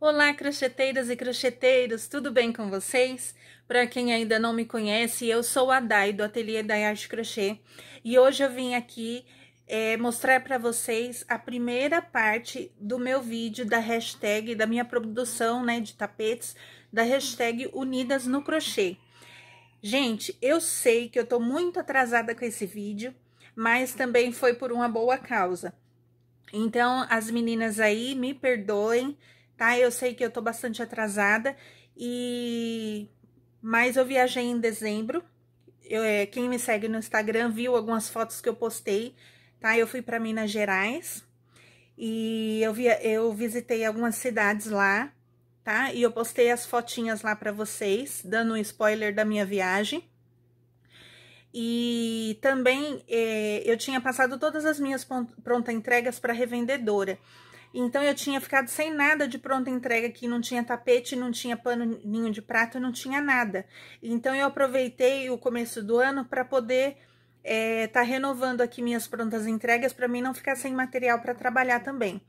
Olá, crocheteiras e crocheteiros, tudo bem com vocês? Para quem ainda não me conhece, eu sou a Dai, do Ateliê Dai Arte Crochê, e hoje eu vim aqui é, mostrar para vocês a primeira parte do meu vídeo da hashtag, da minha produção, né, de tapetes, da hashtag Unidas no Crochê. Gente, eu sei que eu tô muito atrasada com esse vídeo, mas também foi por uma boa causa. Então, as meninas aí, me perdoem, tá? Eu sei que eu tô bastante atrasada e mas eu viajei em dezembro. Eu, é, quem me segue no Instagram viu algumas fotos que eu postei, tá? Eu fui para Minas Gerais e eu via, eu visitei algumas cidades lá, tá? E eu postei as fotinhas lá para vocês, dando um spoiler da minha viagem. E também eh, eu tinha passado todas as minhas pronta entregas para revendedora. Então eu tinha ficado sem nada de pronta entrega aqui não tinha tapete, não tinha paninho de prato, não tinha nada. Então eu aproveitei o começo do ano para poder estar eh, tá renovando aqui minhas prontas entregas para mim não ficar sem material para trabalhar também.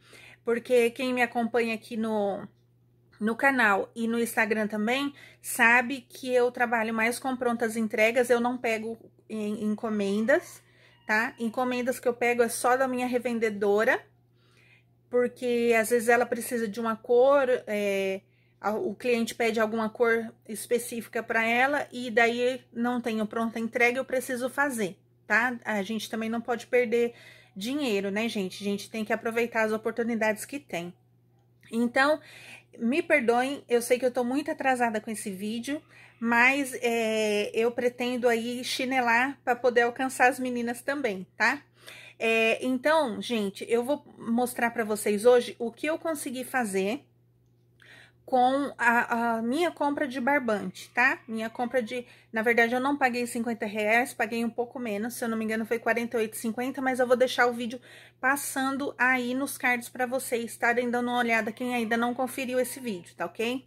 Porque quem me acompanha aqui no, no canal e no Instagram também, sabe que eu trabalho mais com prontas entregas, eu não pego em encomendas, tá? Encomendas que eu pego é só da minha revendedora, porque às vezes ela precisa de uma cor, é, o cliente pede alguma cor específica para ela e daí não tenho pronta entrega, eu preciso fazer, tá? A gente também não pode perder dinheiro, né, gente? A gente tem que aproveitar as oportunidades que tem. Então, me perdoem, eu sei que eu tô muito atrasada com esse vídeo, mas é, eu pretendo aí chinelar para poder alcançar as meninas também, tá? É, então, gente, eu vou mostrar para vocês hoje o que eu consegui fazer com a, a, minha compra de barbante, tá? Minha compra de... Na verdade, eu não paguei 50 reais, paguei um pouco menos, se eu não me engano foi 48,50, mas eu vou deixar o vídeo passando aí nos cards para vocês estarem tá? dando uma olhada, quem ainda não conferiu esse vídeo, tá ok?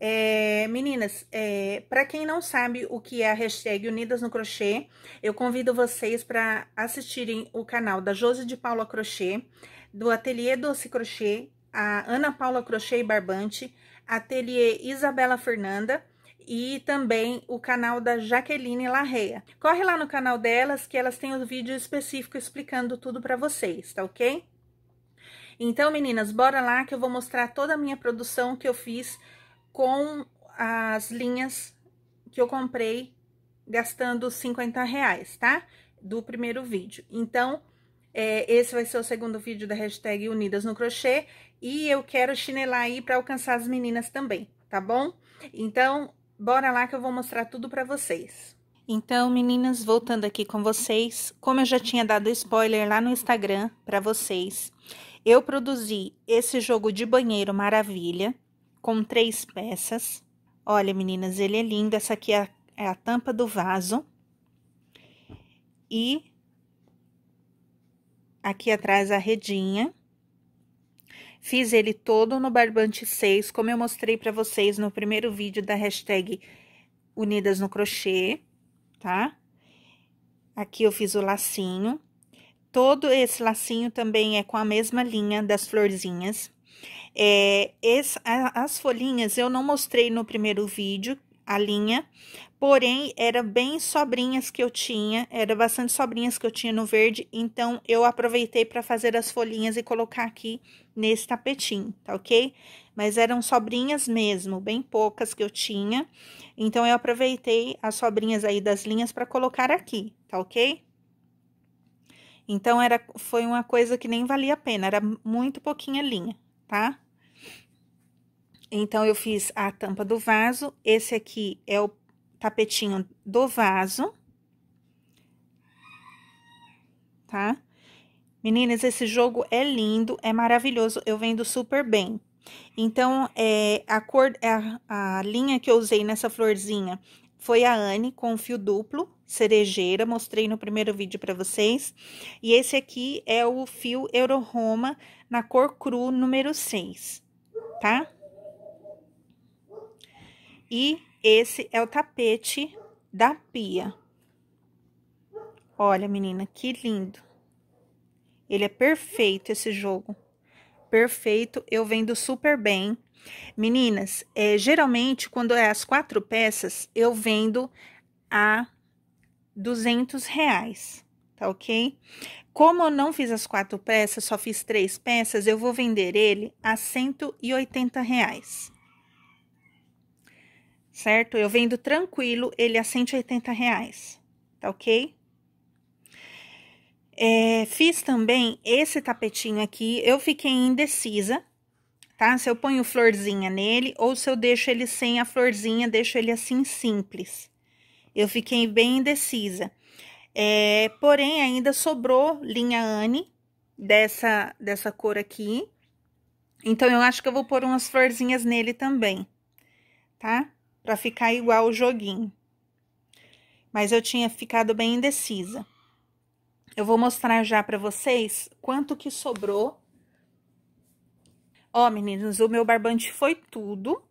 É, meninas, é, para quem não sabe o que é a hashtag Unidas no Crochê, eu convido vocês para assistirem o canal da Josi de Paula Crochê, do Ateliê Doce Crochê, a Ana Paula Crochê e Barbante, Ateliê Isabela Fernanda e também o canal da Jaqueline Larreia. Corre lá no canal delas que elas têm um vídeo específico explicando tudo para vocês, tá ok? Então, meninas, bora lá que eu vou mostrar toda a minha produção que eu fiz com as linhas que eu comprei gastando 50 reais, tá? Do primeiro vídeo. Então, é, esse vai ser o segundo vídeo da hashtag Unidas no Crochê. E eu quero chinelar aí para alcançar as meninas também, tá bom? Então, bora lá que eu vou mostrar tudo para vocês. Então, meninas, voltando aqui com vocês, como eu já tinha dado spoiler lá no Instagram para vocês, eu produzi esse jogo de banheiro maravilha com três peças. Olha, meninas, ele é lindo. Essa aqui é a, é a tampa do vaso. E aqui atrás a redinha. Fiz ele todo no barbante 6, como eu mostrei para vocês no primeiro vídeo da hashtag Unidas no Crochê, tá? Aqui eu fiz o lacinho. Todo esse lacinho também é com a mesma linha das florzinhas. É, esse, a, as folhinhas eu não mostrei no primeiro vídeo, a linha, Porém, eram bem sobrinhas que eu tinha, era bastante sobrinhas que eu tinha no verde, então eu aproveitei para fazer as folhinhas e colocar aqui nesse tapetinho, tá ok? Mas eram sobrinhas mesmo, bem poucas que eu tinha, então eu aproveitei as sobrinhas aí das linhas para colocar aqui, tá ok? Então, era, foi uma coisa que nem valia a pena, era muito pouquinha linha, tá? Então, eu fiz a tampa do vaso, esse aqui é o tapetinho do vaso, tá? Meninas, esse jogo é lindo, é maravilhoso, eu vendo super bem. Então, é, a cor, é, a, a linha que eu usei nessa florzinha foi a Anne com fio duplo, cerejeira, mostrei no primeiro vídeo para vocês. E esse aqui é o fio Euroroma na cor cru número 6, tá? E esse é o tapete da pia. Olha, menina, que lindo. Ele é perfeito esse jogo. Perfeito, eu vendo super bem. Meninas, é, geralmente quando é as quatro peças, eu vendo a 200 reais, tá ok? Como eu não fiz as quatro peças, só fiz três peças, eu vou vender ele a 180 reais certo? Eu vendo tranquilo ele a 180 reais, tá ok? É, fiz também esse tapetinho aqui, eu fiquei indecisa, tá? Se eu ponho florzinha nele ou se eu deixo ele sem a florzinha, deixo ele assim simples. Eu fiquei bem indecisa. É, porém, ainda sobrou linha Anne dessa, dessa cor aqui. Então, eu acho que eu vou pôr umas florzinhas nele também, tá? para ficar igual o joguinho. Mas eu tinha ficado bem indecisa. Eu vou mostrar já para vocês quanto que sobrou. Ó, meninos, o meu barbante foi tudo.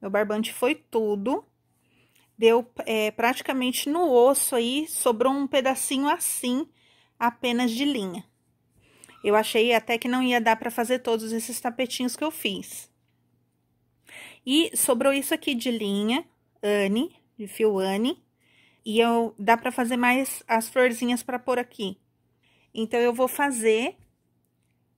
Meu barbante foi tudo. Deu é, praticamente no osso aí, sobrou um pedacinho assim, apenas de linha. Eu achei até que não ia dar para fazer todos esses tapetinhos que eu fiz. E sobrou isso aqui de linha, Anne, de fio Anne. E eu dá para fazer mais as florzinhas para pôr aqui. Então, eu vou fazer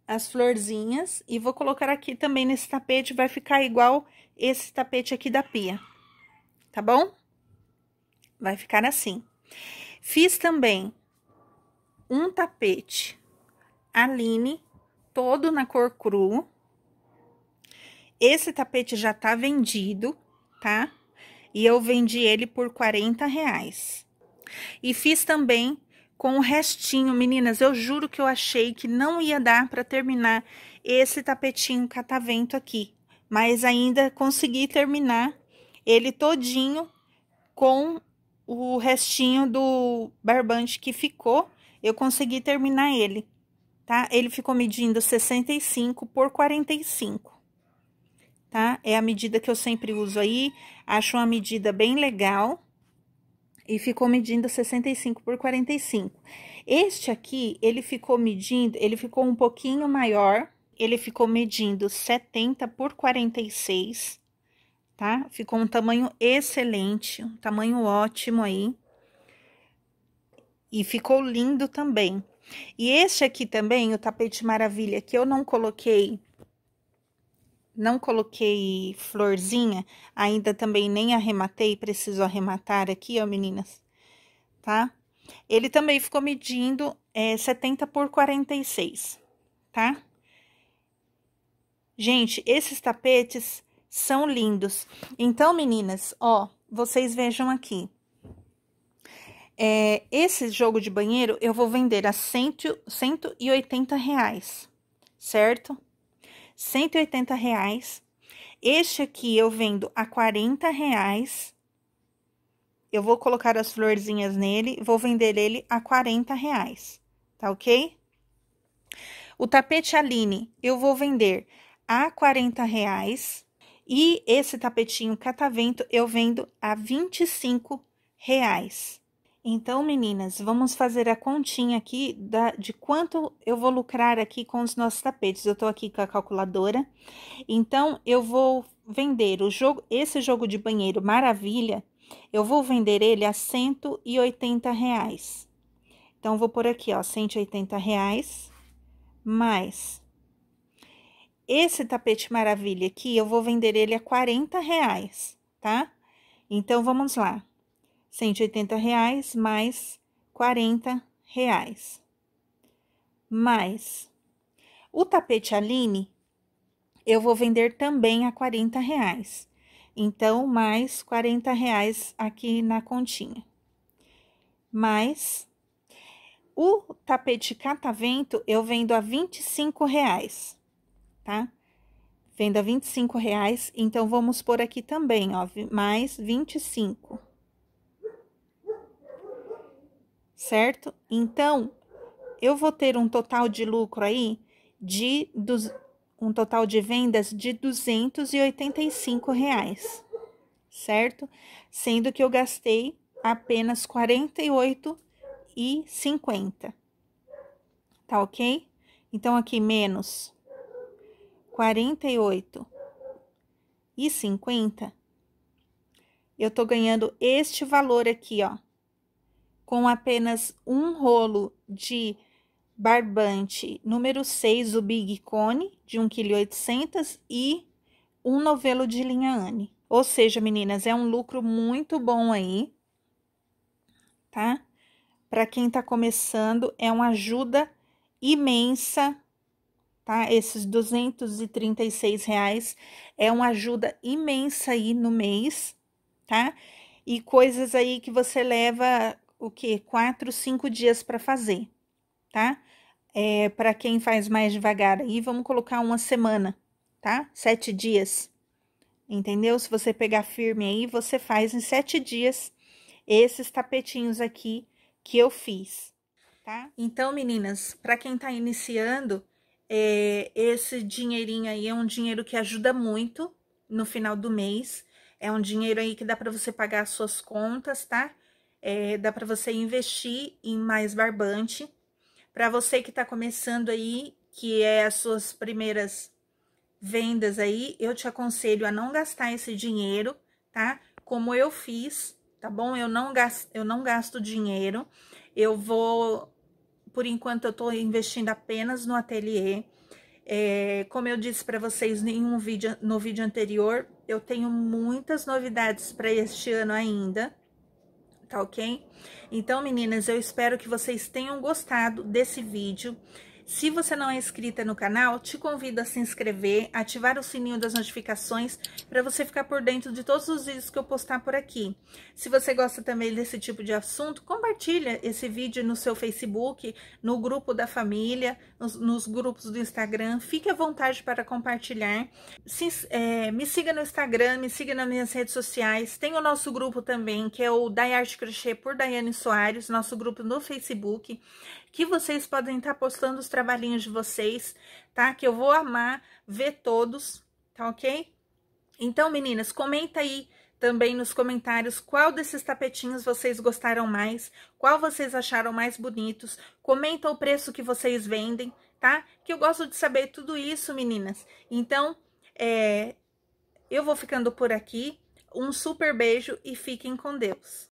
as florzinhas e vou colocar aqui também nesse tapete. Vai ficar igual esse tapete aqui da pia, tá bom? Vai ficar assim. Fiz também um tapete Aline, todo na cor cru. Esse tapete já tá vendido, tá? E eu vendi ele por 40 reais. E fiz também com o restinho, meninas, eu juro que eu achei que não ia dar para terminar esse tapetinho catavento tá aqui, mas ainda consegui terminar ele todinho com o restinho do barbante que ficou, eu consegui terminar ele, tá? Ele ficou medindo 65 por 45 tá? É a medida que eu sempre uso aí, acho uma medida bem legal e ficou medindo 65 por 45. Este aqui, ele ficou medindo, ele ficou um pouquinho maior, ele ficou medindo 70 por 46, tá? Ficou um tamanho excelente, um tamanho ótimo aí. E ficou lindo também. E este aqui também, o tapete maravilha, que eu não coloquei não coloquei florzinha, ainda também nem arrematei, preciso arrematar aqui, ó, meninas, tá? Ele também ficou medindo é, 70 por 46, tá? Gente, esses tapetes são lindos. Então, meninas, ó, vocês vejam aqui. É, esse jogo de banheiro eu vou vender a cento, 180 reais, certo? 180 reais. Este aqui eu vendo a 40 reais. Eu vou colocar as florzinhas nele, vou vender ele a 40 reais, tá ok? O tapete Aline eu vou vender a 40 reais. E esse tapetinho catavento eu vendo a 25 reais. Então, meninas, vamos fazer a continha aqui da, de quanto eu vou lucrar aqui com os nossos tapetes. Eu tô aqui com a calculadora. Então, eu vou vender o jogo, esse jogo de banheiro maravilha, eu vou vender ele a 180 reais. Então, vou por aqui, ó, 180 reais, mais esse tapete maravilha aqui, eu vou vender ele a 40 reais, tá? Então, vamos lá. 180 reais mais 40 reais. Mais o tapete Aline eu vou vender também a 40 reais. Então, mais 40 reais aqui na continha. Mais o tapete catavento eu vendo a 25 reais, tá? Vendo a 25 reais, então vamos por aqui também, ó, mais 25. certo? Então, eu vou ter um total de lucro aí de dos, um total de vendas de 285 reais, certo? Sendo que eu gastei apenas 48 e Tá ok? Então aqui menos 48 e 50, eu tô ganhando este valor aqui, ó, com apenas um rolo de barbante número 6, o Big Cone, de 1,8 kg e um novelo de linha Anne. Ou seja, meninas, é um lucro muito bom aí, tá? Para quem tá começando, é uma ajuda imensa, tá? Esses 236 reais é uma ajuda imensa aí no mês, tá? E coisas aí que você leva o que? Quatro, cinco dias para fazer, tá? É, para quem faz mais devagar aí, vamos colocar uma semana, tá? Sete dias, entendeu? Se você pegar firme aí, você faz em sete dias esses tapetinhos aqui que eu fiz, tá? Então, meninas, para quem tá iniciando, é, esse dinheirinho aí é um dinheiro que ajuda muito no final do mês. É um dinheiro aí que dá para você pagar as suas contas, tá? é, dá para você investir em mais barbante. Para você que está começando aí, que é as suas primeiras vendas aí, eu te aconselho a não gastar esse dinheiro, tá? Como eu fiz, tá bom? Eu não gasto, eu não gasto dinheiro. Eu vou, por enquanto, eu estou investindo apenas no ateliê. É, como eu disse para vocês em um vídeo, no vídeo anterior, eu tenho muitas novidades para este ano ainda tá ok? Então, meninas, eu espero que vocês tenham gostado desse vídeo. Se você não é inscrita no canal, te convido a se inscrever, ativar o sininho das notificações para você ficar por dentro de todos os vídeos que eu postar por aqui. Se você gosta também desse tipo de assunto, compartilha esse vídeo no seu Facebook, no grupo da família, nos, nos grupos do Instagram. Fique à vontade para compartilhar. Se, é, me siga no Instagram, me siga nas minhas redes sociais. Tem o nosso grupo também, que é o Dai Art Crochê por Daiane Soares, nosso grupo no Facebook que vocês podem estar postando os trabalhinhos de vocês, tá? Que eu vou amar ver todos, tá ok? Então, meninas, comenta aí também nos comentários qual desses tapetinhos vocês gostaram mais, qual vocês acharam mais bonitos, comenta o preço que vocês vendem, tá? Que eu gosto de saber tudo isso, meninas. Então, é, eu vou ficando por aqui. Um super beijo e fiquem com Deus.